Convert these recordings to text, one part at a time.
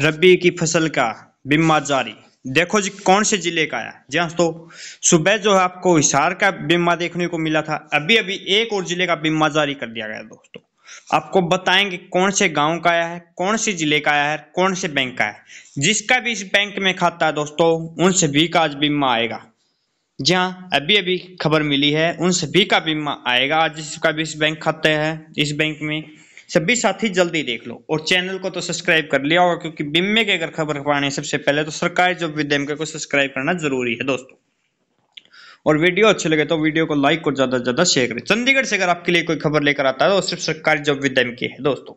रबी की फसल का बीमा जारी देखो जी कौन से जिले का आया जी हाँ तो सुबह जो है आपको हिसार का बीमा देखने को मिला था अभी अभी एक और जिले का बीमा जारी कर दिया गया दोस्तों आपको बताएंगे कौन से गांव का आया है कौन से जिले का आया है कौन से बैंक का है जिसका भी इस बैंक में खाता है दोस्तों उन सभी का आज बीमा आएगा जी हाँ अभी अभी खबर मिली है उन सभी का बीमा आएगा आज जिसका भी इस बैंक खाते है इस बैंक में सभी साथी जल्दी देख लो और चैनल को तो सब्सक्राइब कर लिया होगा क्योंकि बिम्बे की अगर खबर पाने सबसे पहले तो सरकारी जॉब विद को सब्सक्राइब करना जरूरी है दोस्तों और वीडियो अच्छे लगे तो वीडियो को लाइक और ज़्यादा से ज़्यादा शेयर करें चंडीगढ़ से अगर आपके लिए कोई खबर लेकर आता है तो सिर्फ सरकारी जॉब विद है दोस्तों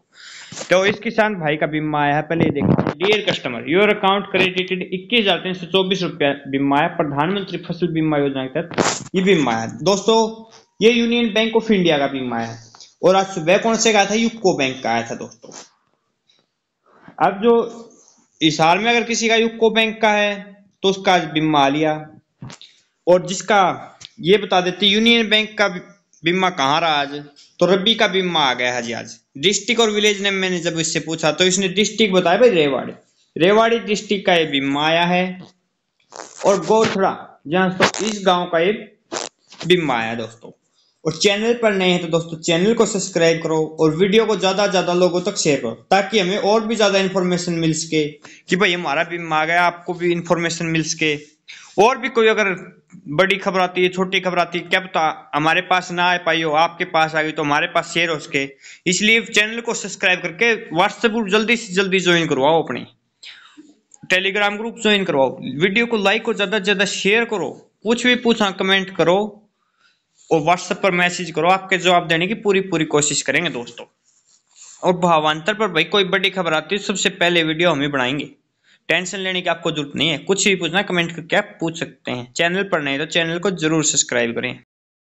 तो इस किसान भाई का बीमा आया है पहले ये dear customer your account credited इक्कीस हजार तीन सौ चौबीस रुपया बीमा आया प्रधानमंत्री फसल बीमा योजना के तहत ये बीमा आया दोस्तों ये यूनियन बैंक ऑफ इंडिया का बीमा है और आज सुबह कौन से का था यूको बैंक का आया था दोस्तों अब जो इस हाल में अगर किसी का यूको बैंक का है तो उसका आज बीमा आ लिया और जिसका ये बता देते यूनियन बैंक का बीमा कहाँ रहा आज तो रबी का बीमा आ गया है जी आज डिस्ट्रिक्ट और विलेज ने मैंने जब इससे पूछा तो इसने डिस्ट्रिक्ट बताया भाई रेवाड़ी रेवाड़ी डिस्ट्रिक्ट का ये बीमा आया है और गोथड़ा जहाँ इस गांव का ये बीमा आया दोस्तों और चैनल पर नए हैं तो दोस्तों चैनल को सब्सक्राइब करो और वीडियो को ज़्यादा से ज़्यादा लोगों तक शेयर करो ताकि हमें और भी ज़्यादा इन्फॉर्मेशन मिल सके कि भाई हमारा भी आ गया आपको भी इन्फॉर्मेशन मिल सके और भी कोई अगर बड़ी खबर आती है छोटी खबर आती है क्या पता हमारे पास ना आ पाई हो आपके पास आ गई तो हमारे पास शेयर हो सके इसलिए चैनल को सब्सक्राइब करके व्हाट्सएप ग्रुप जल्दी से जल्दी ज्वाइन करवाओ अपने टेलीग्राम ग्रुप ज्वाइन करवाओ वीडियो को लाइक और ज़्यादा से ज़्यादा शेयर करो कुछ भी पूछा कमेंट करो और व्हाट्सएप पर मैसेज करो आपके जवाब देने की पूरी पूरी कोशिश करेंगे दोस्तों और भावांतर पर भाई कोई बड़ी खबर आती है सबसे पहले वीडियो हम ही बनाएंगे टेंशन लेने की आपको जरूरत नहीं है कुछ भी पूछना कमेंट करके आप पूछ सकते हैं चैनल पर नहीं तो चैनल को जरूर सब्सक्राइब करें